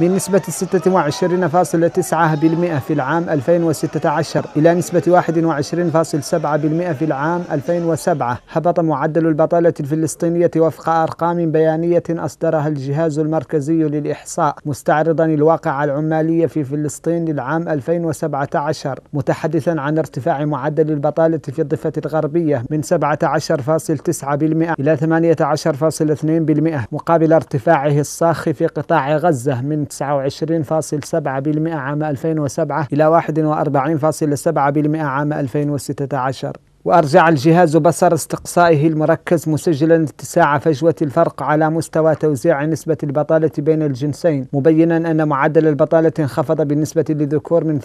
من نسبة 26.9% في العام 2016 إلى نسبة 21.7% في العام 2007 هبط معدل البطالة الفلسطينية وفق أرقام بيانية أصدرها الجهاز المركزي للإحصاء مستعرضا الواقع العمالي في فلسطين للعام 2017 متحدثا عن ارتفاع معدل البطالة في الضفة الغربية من 17.9% إلى 18.2% مقابل ارتفاعه الصاخ في قطاع غزة من 29.7% عام 2007 إلى 41.7% عام 2016 وأرجع الجهاز بصر استقصائه المركز مسجلا اتساع فجوة الفرق على مستوى توزيع نسبة البطالة بين الجنسين مبينا أن معدل البطالة انخفض بالنسبة للذكور من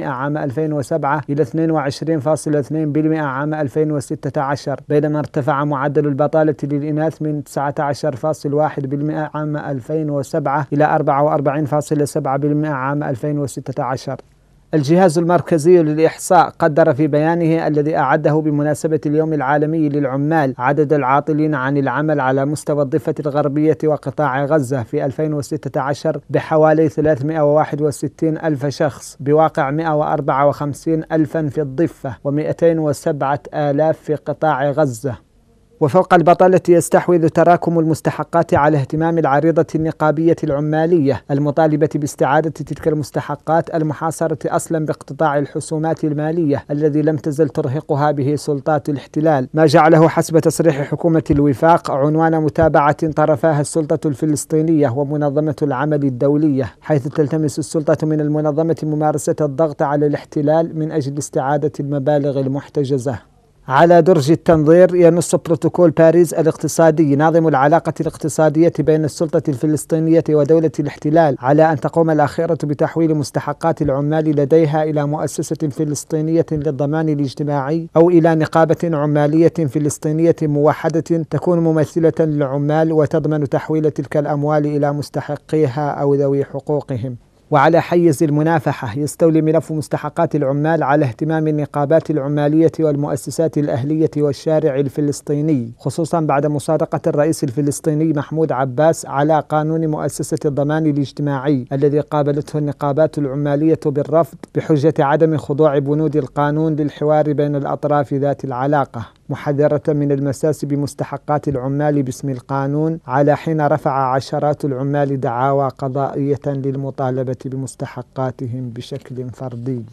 22.3% عام 2007 إلى 22.2% عام 2016 بينما ارتفع معدل البطالة للإناث من 19.1% عام 2007 إلى 44.7% عام 2016 الجهاز المركزي للإحصاء قدر في بيانه الذي أعده بمناسبة اليوم العالمي للعمال عدد العاطلين عن العمل على مستوى الضفة الغربية وقطاع غزة في 2016 بحوالي 361 ألف شخص بواقع 154 ألفا في الضفة و207 آلاف في قطاع غزة وفوق البطالة يستحوذ تراكم المستحقات على اهتمام العريضة النقابية العمالية المطالبة باستعادة تلك المستحقات المحاصرة أصلا باقتطاع الحسومات المالية الذي لم تزل ترهقها به سلطات الاحتلال ما جعله حسب تصريح حكومة الوفاق عنوان متابعة طرفاها السلطة الفلسطينية ومنظمة العمل الدولية حيث تلتمس السلطة من المنظمة ممارسة الضغط على الاحتلال من أجل استعادة المبالغ المحتجزة على درج التنظير ينص بروتوكول باريس الاقتصادي ناظم العلاقة الاقتصادية بين السلطة الفلسطينية ودولة الاحتلال على أن تقوم الأخيرة بتحويل مستحقات العمال لديها إلى مؤسسة فلسطينية للضمان الاجتماعي أو إلى نقابة عمالية فلسطينية موحدة تكون ممثلة للعمال وتضمن تحويل تلك الأموال إلى مستحقيها أو ذوي حقوقهم وعلى حيز المنافحة يستولي ملف مستحقات العمال على اهتمام النقابات العمالية والمؤسسات الأهلية والشارع الفلسطيني خصوصا بعد مصادقة الرئيس الفلسطيني محمود عباس على قانون مؤسسة الضمان الاجتماعي الذي قابلته النقابات العمالية بالرفض بحجة عدم خضوع بنود القانون للحوار بين الأطراف ذات العلاقة محذرة من المساس بمستحقات العمال باسم القانون على حين رفع عشرات العمال دعاوى قضائية للمطالبة بمستحقاتهم بشكل فردي